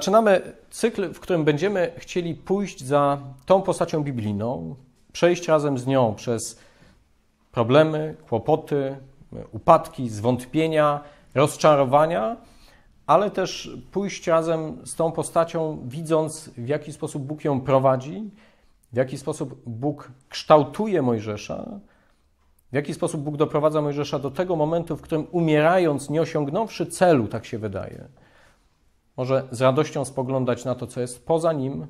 Zaczynamy cykl, w którym będziemy chcieli pójść za tą postacią biblijną, przejść razem z nią przez problemy, kłopoty, upadki, zwątpienia, rozczarowania, ale też pójść razem z tą postacią, widząc w jaki sposób Bóg ją prowadzi, w jaki sposób Bóg kształtuje Mojżesza, w jaki sposób Bóg doprowadza Mojżesza do tego momentu, w którym umierając, nie osiągnąwszy celu, tak się wydaje, może z radością spoglądać na to, co jest poza nim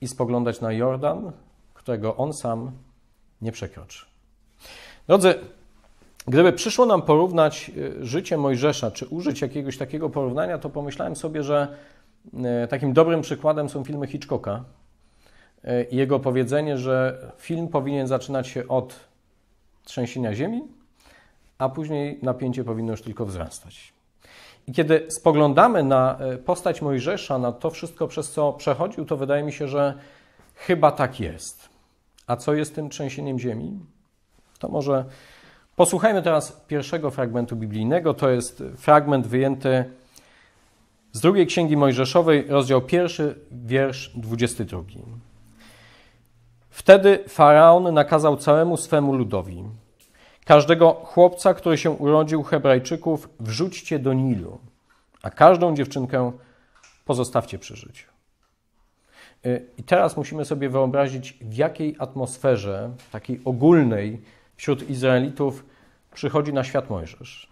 i spoglądać na Jordan, którego on sam nie przekroczy. Drodzy, gdyby przyszło nam porównać y, życie Mojżesza, czy użyć jakiegoś takiego porównania, to pomyślałem sobie, że y, takim dobrym przykładem są filmy Hitchcocka i y, jego powiedzenie, że film powinien zaczynać się od trzęsienia ziemi, a później napięcie powinno już tylko wzrastać. I kiedy spoglądamy na e, postać Mojżesza, na to wszystko, przez co przechodził, to wydaje mi się, że chyba tak jest. A co jest tym trzęsieniem ziemi? To może posłuchajmy teraz pierwszego fragmentu biblijnego. To jest fragment wyjęty z drugiej księgi Mojżeszowej, rozdział pierwszy, wiersz 22. Wtedy faraon nakazał całemu swemu ludowi: Każdego chłopca, który się urodził Hebrajczyków, wrzućcie do Nilu, a każdą dziewczynkę pozostawcie przy życiu. Y, I teraz musimy sobie wyobrazić, w jakiej atmosferze, takiej ogólnej, wśród Izraelitów przychodzi na świat Mojżesz.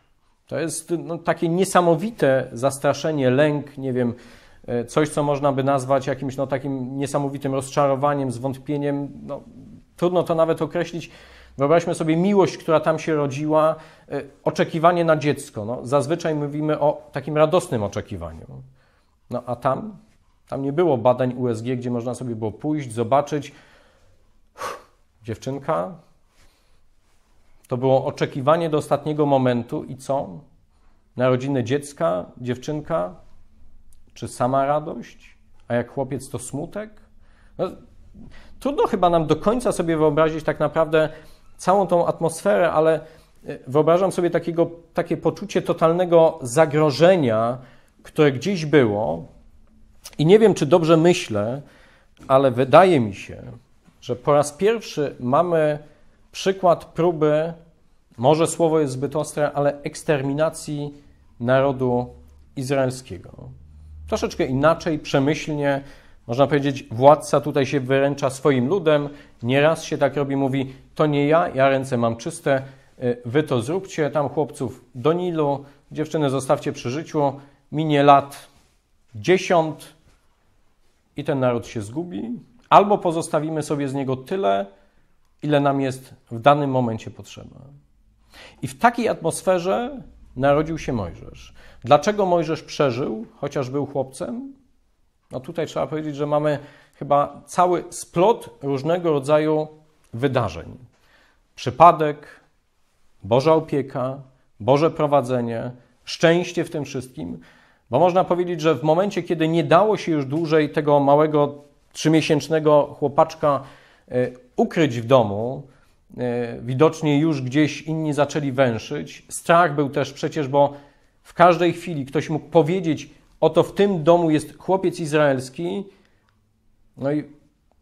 To jest no, takie niesamowite zastraszenie, lęk, nie wiem, y, coś, co można by nazwać jakimś no, takim niesamowitym rozczarowaniem, zwątpieniem. No, trudno to nawet określić. Wyobraźmy sobie miłość, która tam się rodziła, e, oczekiwanie na dziecko. No, zazwyczaj mówimy o takim radosnym oczekiwaniu. No a tam? Tam nie było badań USG, gdzie można sobie było pójść, zobaczyć. Uff, dziewczynka. To było oczekiwanie do ostatniego momentu i co? Narodziny dziecka, dziewczynka? Czy sama radość? A jak chłopiec, to smutek? No, trudno chyba nam do końca sobie wyobrazić tak naprawdę całą tą atmosferę, ale e, wyobrażam sobie takiego, takie poczucie totalnego zagrożenia, które gdzieś było. I nie wiem, czy dobrze myślę, ale wydaje mi się, że po raz pierwszy mamy przykład próby, może słowo jest zbyt ostre, ale eksterminacji narodu izraelskiego. Troszeczkę inaczej, przemyślnie, można powiedzieć, władca tutaj się wyręcza swoim ludem. Nieraz się tak robi, mówi: To nie ja, ja ręce mam czyste, y, wy to zróbcie. Tam chłopców do Nilu, dziewczyny zostawcie przy życiu. Minie lat dziesiąt i ten naród się zgubi, albo pozostawimy sobie z niego tyle, ile nam jest w danym momencie potrzeba. I w takiej atmosferze narodził się Mojżesz. Dlaczego Mojżesz przeżył, chociaż był chłopcem? No tutaj trzeba powiedzieć, że mamy chyba cały splot różnego rodzaju wydarzeń. Przypadek, Boża opieka, Boże prowadzenie, szczęście w tym wszystkim, bo można powiedzieć, że w momencie, kiedy nie dało się już dłużej tego małego trzymiesięcznego chłopaczka e, ukryć w domu, e, widocznie już gdzieś inni zaczęli węszyć. Strach był też przecież, bo w każdej chwili ktoś mógł powiedzieć Oto w tym domu jest chłopiec izraelski. No i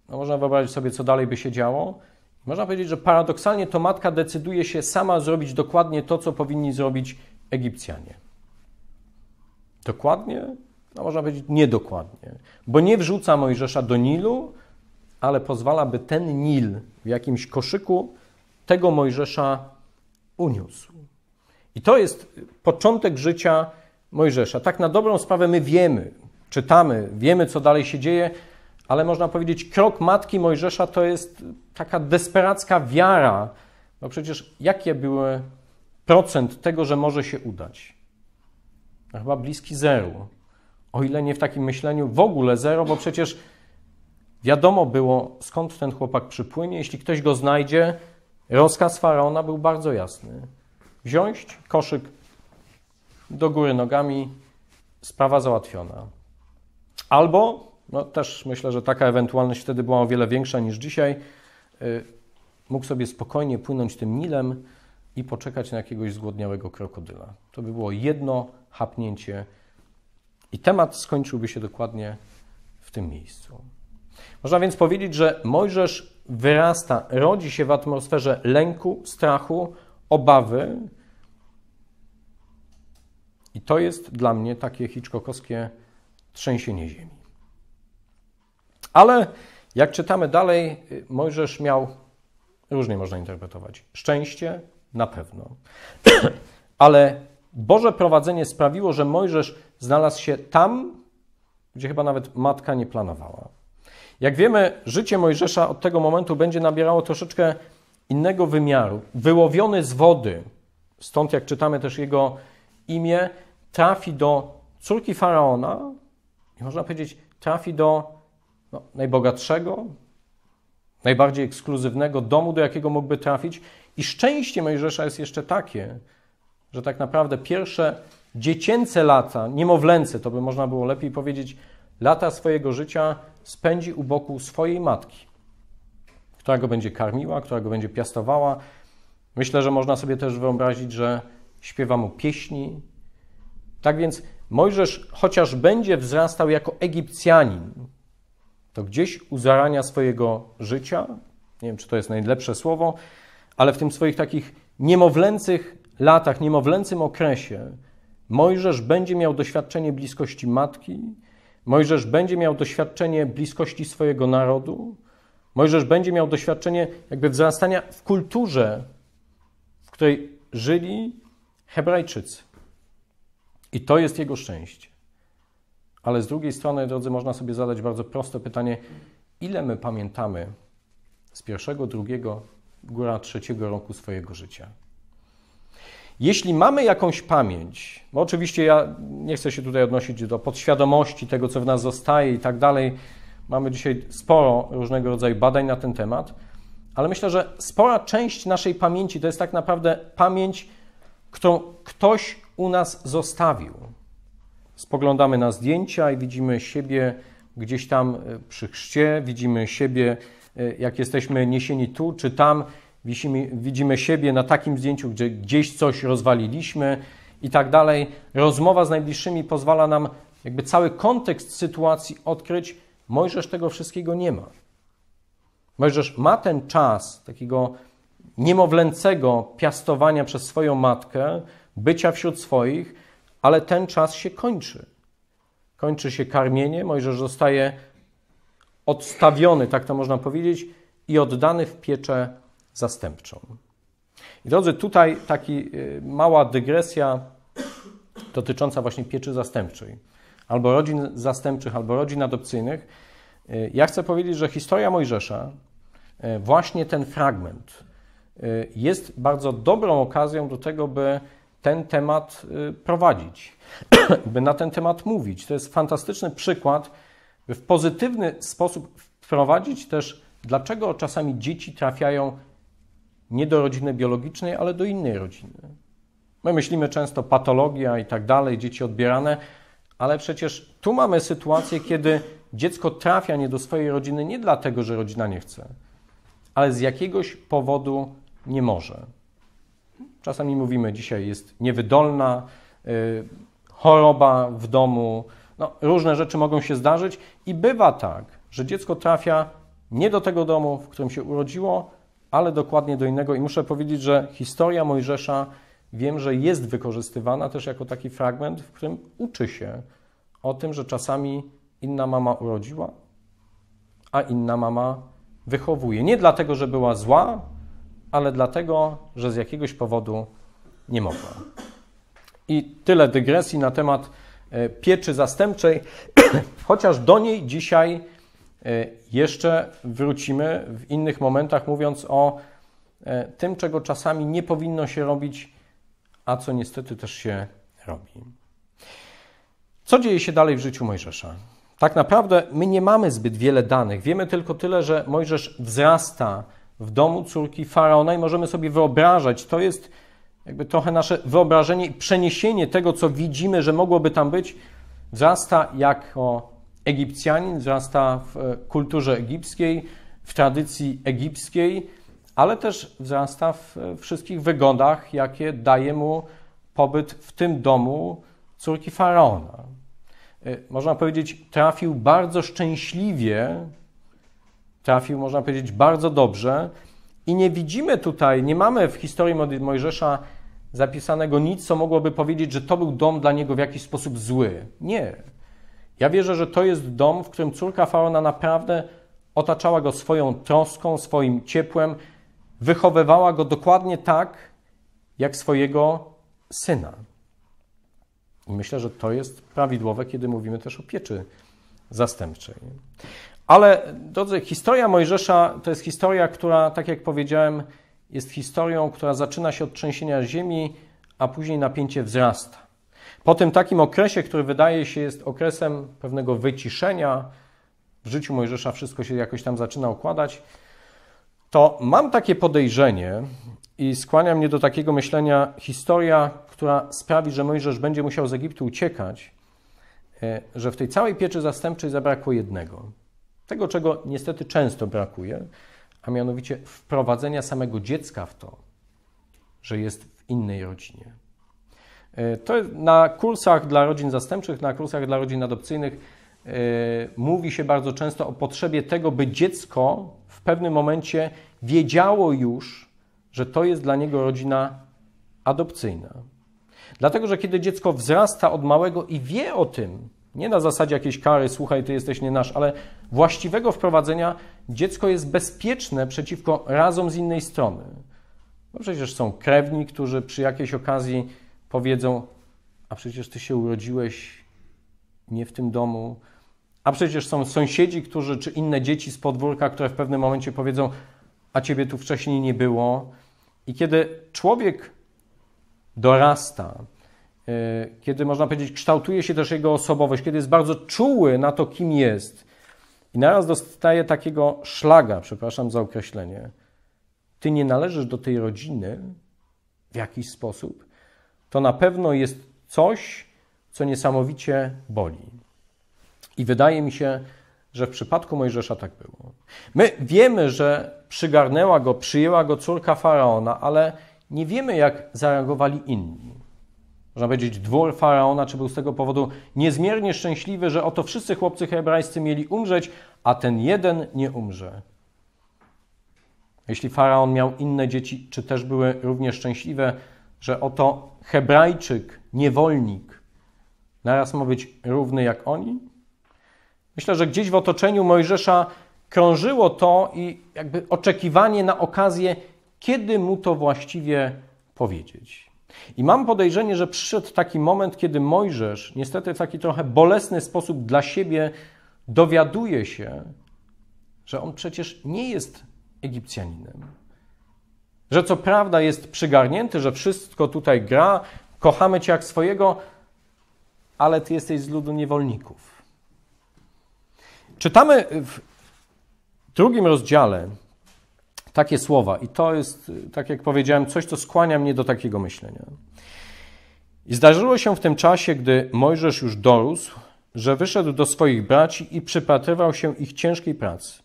no można wyobrazić sobie, co dalej by się działo. Można powiedzieć, że paradoksalnie to matka decyduje się sama zrobić dokładnie to, co powinni zrobić Egipcjanie. Dokładnie? No można powiedzieć niedokładnie. Bo nie wrzuca Mojżesza do Nilu, ale pozwala, by ten Nil w jakimś koszyku tego Mojżesza uniósł. I to jest początek życia Mojżesza. Tak na dobrą sprawę my wiemy, czytamy, wiemy, co dalej się dzieje, ale można powiedzieć, krok matki Mojżesza to jest taka desperacka wiara. bo przecież jakie były procent tego, że może się udać? No chyba bliski zeru. O ile nie w takim myśleniu w ogóle zero, bo przecież wiadomo było, skąd ten chłopak przypłynie. Jeśli ktoś go znajdzie, rozkaz faraona był bardzo jasny. Wziąć koszyk do góry nogami, sprawa załatwiona. Albo, no też myślę, że taka ewentualność wtedy była o wiele większa niż dzisiaj, y, mógł sobie spokojnie płynąć tym Nilem i poczekać na jakiegoś zgłodniałego krokodyla. To by było jedno hapnięcie i temat skończyłby się dokładnie w tym miejscu. Można więc powiedzieć, że Mojżesz wyrasta, rodzi się w atmosferze lęku, strachu, obawy, i to jest dla mnie takie hitchcockowskie trzęsienie ziemi. Ale jak czytamy dalej, Mojżesz miał, różnie można interpretować, szczęście na pewno, ale Boże prowadzenie sprawiło, że Mojżesz znalazł się tam, gdzie chyba nawet matka nie planowała. Jak wiemy, życie Mojżesza od tego momentu będzie nabierało troszeczkę innego wymiaru, wyłowiony z wody. Stąd, jak czytamy też jego imię trafi do córki faraona i można powiedzieć, trafi do no, najbogatszego, najbardziej ekskluzywnego domu, do jakiego mógłby trafić. I szczęście Mojżesza jest jeszcze takie, że tak naprawdę pierwsze dziecięce lata, niemowlęce, to by można było lepiej powiedzieć, lata swojego życia spędzi u boku swojej matki, która go będzie karmiła, która go będzie piastowała. Myślę, że można sobie też wyobrazić, że śpiewa mu pieśni. Tak więc Mojżesz, chociaż będzie wzrastał jako Egipcjanin, to gdzieś u zarania swojego życia, nie wiem czy to jest najlepsze słowo, ale w tym swoich takich niemowlęcych latach, niemowlęcym okresie, Mojżesz będzie miał doświadczenie bliskości matki, Mojżesz będzie miał doświadczenie bliskości swojego narodu, Mojżesz będzie miał doświadczenie jakby wzrastania w kulturze, w której żyli Hebrajczycy. I to jest jego szczęście. Ale z drugiej strony, drodzy, można sobie zadać bardzo proste pytanie: ile my pamiętamy z pierwszego, drugiego, góra trzeciego roku swojego życia? Jeśli mamy jakąś pamięć, bo oczywiście ja nie chcę się tutaj odnosić do podświadomości, tego co w nas zostaje i tak dalej, mamy dzisiaj sporo różnego rodzaju badań na ten temat, ale myślę, że spora część naszej pamięci to jest tak naprawdę pamięć którą ktoś u nas zostawił. Spoglądamy na zdjęcia i widzimy siebie gdzieś tam e, przy chrzcie, widzimy siebie, e, jak jesteśmy niesieni tu czy tam, widzimy, widzimy siebie na takim zdjęciu, gdzie gdzieś coś rozwaliliśmy i tak dalej. Rozmowa z najbliższymi pozwala nam jakby cały kontekst sytuacji odkryć. Mojżesz tego wszystkiego nie ma. Mojżesz ma ten czas takiego niemowlęcego piastowania przez swoją matkę, bycia wśród swoich, ale ten czas się kończy. Kończy się karmienie, Mojżesz zostaje odstawiony, tak to można powiedzieć, i oddany w pieczę zastępczą. I drodzy, tutaj taka y, mała dygresja dotycząca właśnie pieczy zastępczej, albo rodzin zastępczych, albo rodzin adopcyjnych. Y, ja chcę powiedzieć, że historia Mojżesza, y, właśnie ten fragment, Y, jest bardzo dobrą okazją do tego, by ten temat y, prowadzić, by na ten temat mówić. To jest fantastyczny przykład, by w pozytywny sposób wprowadzić też, dlaczego czasami dzieci trafiają nie do rodziny biologicznej, ale do innej rodziny. My myślimy często patologia i tak dalej, dzieci odbierane, ale przecież tu mamy sytuację, kiedy dziecko trafia nie do swojej rodziny nie dlatego, że rodzina nie chce, ale z jakiegoś powodu nie może. Czasami mówimy, dzisiaj jest niewydolna, y, choroba w domu, no, różne rzeczy mogą się zdarzyć i bywa tak, że dziecko trafia nie do tego domu, w którym się urodziło, ale dokładnie do innego. I muszę powiedzieć, że historia Mojżesza wiem, że jest wykorzystywana też jako taki fragment, w którym uczy się o tym, że czasami inna mama urodziła, a inna mama wychowuje. Nie dlatego, że była zła, ale dlatego, że z jakiegoś powodu nie mogła. I tyle dygresji na temat e, pieczy zastępczej, chociaż do niej dzisiaj e, jeszcze wrócimy w innych momentach, mówiąc o e, tym, czego czasami nie powinno się robić, a co niestety też się robi. Co dzieje się dalej w życiu Mojżesza? Tak naprawdę my nie mamy zbyt wiele danych. Wiemy tylko tyle, że Mojżesz wzrasta w domu córki faraona i możemy sobie wyobrażać, to jest jakby trochę nasze wyobrażenie i przeniesienie tego, co widzimy, że mogłoby tam być, wzrasta jako Egipcjanin, wzrasta w e, kulturze egipskiej, w tradycji egipskiej, ale też wzrasta w e, wszystkich wygodach, jakie daje mu pobyt w tym domu córki faraona. E, można powiedzieć, trafił bardzo szczęśliwie trafił, można powiedzieć, bardzo dobrze. I nie widzimy tutaj, nie mamy w historii Mojżesza zapisanego nic, co mogłoby powiedzieć, że to był dom dla niego w jakiś sposób zły. Nie. Ja wierzę, że to jest dom, w którym córka Faraona naprawdę otaczała go swoją troską, swoim ciepłem, wychowywała go dokładnie tak, jak swojego syna. I myślę, że to jest prawidłowe, kiedy mówimy też o pieczy zastępczej. Ale drodzy, historia Mojżesza to jest historia, która, tak jak powiedziałem, jest historią, która zaczyna się od trzęsienia ziemi, a później napięcie wzrasta. Po tym takim okresie, który wydaje się jest okresem pewnego wyciszenia, w życiu Mojżesza wszystko się jakoś tam zaczyna układać, to mam takie podejrzenie i skłania mnie do takiego myślenia historia, która sprawi, że Mojżesz będzie musiał z Egiptu uciekać, e, że w tej całej pieczy zastępczej zabrakło jednego. Tego, czego niestety często brakuje, a mianowicie wprowadzenia samego dziecka w to, że jest w innej rodzinie. E, to na kursach dla rodzin zastępczych, na kursach dla rodzin adopcyjnych e, mówi się bardzo często o potrzebie tego, by dziecko w pewnym momencie wiedziało już, że to jest dla niego rodzina adopcyjna. Dlatego, że kiedy dziecko wzrasta od małego i wie o tym, nie na zasadzie jakiejś kary, słuchaj, ty jesteś nie nasz, ale właściwego wprowadzenia dziecko jest bezpieczne przeciwko razom z innej strony. Bo no przecież są krewni, którzy przy jakiejś okazji powiedzą: A przecież ty się urodziłeś nie w tym domu. A przecież są sąsiedzi, którzy, czy inne dzieci z podwórka, które w pewnym momencie powiedzą: A ciebie tu wcześniej nie było. I kiedy człowiek dorasta, E, kiedy można powiedzieć, kształtuje się też jego osobowość, kiedy jest bardzo czuły na to, kim jest. I naraz dostaje takiego szlaga, przepraszam za określenie. Ty nie należysz do tej rodziny w jakiś sposób. To na pewno jest coś, co niesamowicie boli. I wydaje mi się, że w przypadku Mojżesza tak było. My wiemy, że przygarnęła go, przyjęła go córka faraona, ale nie wiemy, jak zareagowali inni można powiedzieć, dwór faraona, czy był z tego powodu niezmiernie szczęśliwy, że oto wszyscy chłopcy hebrajscy mieli umrzeć, a ten jeden nie umrze. Jeśli faraon miał inne dzieci, czy też były równie szczęśliwe, że oto Hebrajczyk, niewolnik, naraz ma być równy jak oni? Myślę, że gdzieś w otoczeniu Mojżesza krążyło to i jakby oczekiwanie na okazję, kiedy mu to właściwie powiedzieć. I mam podejrzenie, że przyszedł taki moment, kiedy Mojżesz, niestety w taki trochę bolesny sposób dla siebie, dowiaduje się, że on przecież nie jest Egipcjaninem. Że co prawda jest przygarnięty, że wszystko tutaj gra, kochamy cię jak swojego, ale ty jesteś z ludu niewolników. Czytamy w drugim rozdziale takie słowa. I to jest, tak jak powiedziałem, coś, co skłania mnie do takiego myślenia. I zdarzyło się w tym czasie, gdy Mojżesz już dorósł, że wyszedł do swoich braci i przypatrywał się ich ciężkiej pracy.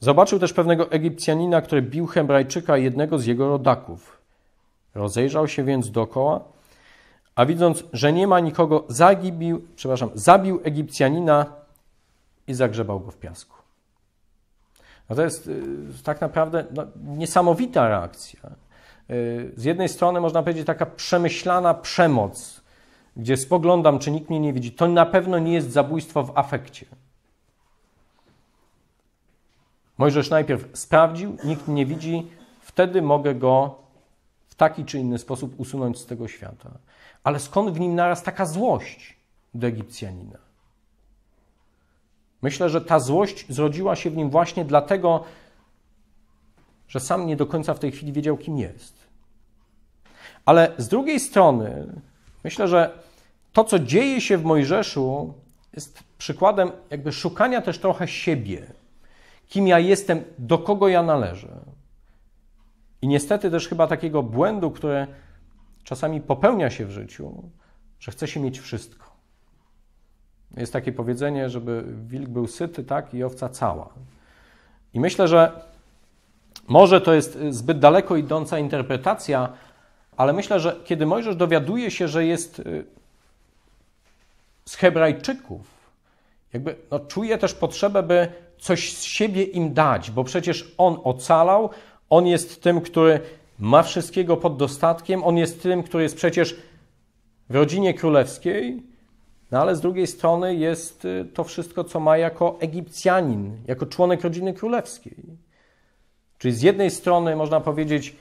Zobaczył też pewnego Egipcjanina, który bił Hebrajczyka, jednego z jego rodaków. Rozejrzał się więc dookoła, a widząc, że nie ma nikogo, zagibił, przepraszam, zabił Egipcjanina i zagrzebał go w piasku. No to jest y, tak naprawdę no, niesamowita reakcja. Y, z jednej strony można powiedzieć taka przemyślana przemoc, gdzie spoglądam, czy nikt mnie nie widzi, to na pewno nie jest zabójstwo w afekcie. Mojżesz najpierw sprawdził, nikt nie widzi, wtedy mogę go w taki czy inny sposób usunąć z tego świata. Ale skąd w nim naraz taka złość do Egipcjanina? Myślę, że ta złość zrodziła się w nim właśnie dlatego, że sam nie do końca w tej chwili wiedział, kim jest. Ale z drugiej strony, myślę, że to, co dzieje się w Mojżeszu, jest przykładem jakby szukania też trochę siebie, kim ja jestem, do kogo ja należę. I niestety też chyba takiego błędu, które czasami popełnia się w życiu, że chce się mieć wszystko. Jest takie powiedzenie, żeby wilk był syty, tak, i owca cała. I myślę, że może to jest y, zbyt daleko idąca interpretacja, ale myślę, że kiedy Mojżesz dowiaduje się, że jest y, z Hebrajczyków, jakby no, czuje też potrzebę, by coś z siebie im dać, bo przecież on ocalał, on jest tym, który ma wszystkiego pod dostatkiem, on jest tym, który jest przecież w rodzinie królewskiej, no ale z drugiej strony jest y, to wszystko, co ma jako Egipcjanin, jako członek rodziny królewskiej. Czyli z jednej strony można powiedzieć,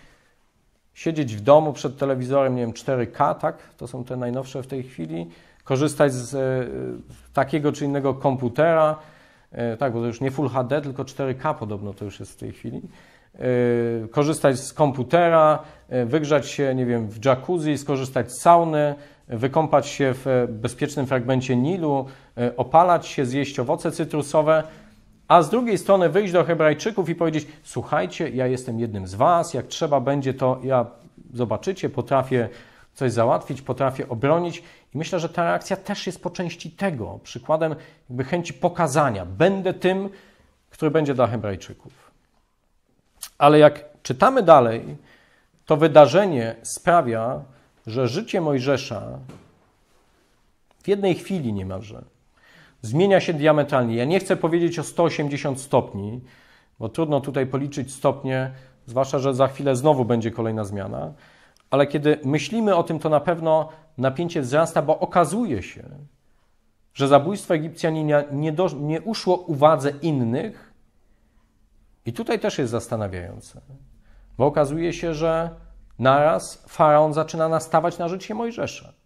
siedzieć w domu przed telewizorem, nie wiem, 4K, tak? To są te najnowsze w tej chwili. Korzystać z y, takiego czy innego komputera, y, tak, bo to już nie Full HD, tylko 4K podobno to już jest w tej chwili. Y, korzystać z komputera, y, wygrzać się, nie wiem, w jacuzzi, skorzystać z sauny, wykąpać się w bezpiecznym fragmencie Nilu, y, opalać się, zjeść owoce cytrusowe, a z drugiej strony wyjść do Hebrajczyków i powiedzieć: Słuchajcie, ja jestem jednym z Was, jak trzeba będzie, to ja zobaczycie, potrafię coś załatwić, potrafię obronić. I myślę, że ta reakcja też jest po części tego przykładem jakby chęci pokazania. Będę tym, który będzie dla Hebrajczyków. Ale jak czytamy dalej, to wydarzenie sprawia, że życie Mojżesza w jednej chwili niemalże zmienia się diametralnie. Ja nie chcę powiedzieć o 180 stopni, bo trudno tutaj policzyć stopnie, zwłaszcza, że za chwilę znowu będzie kolejna zmiana. Ale kiedy myślimy o tym, to na pewno napięcie wzrasta, bo okazuje się, że zabójstwo Egipcjanina nie, do, nie uszło uwadze innych, i tutaj też jest zastanawiające, bo okazuje się, że naraz faraon zaczyna nastawać na życie Mojżesza.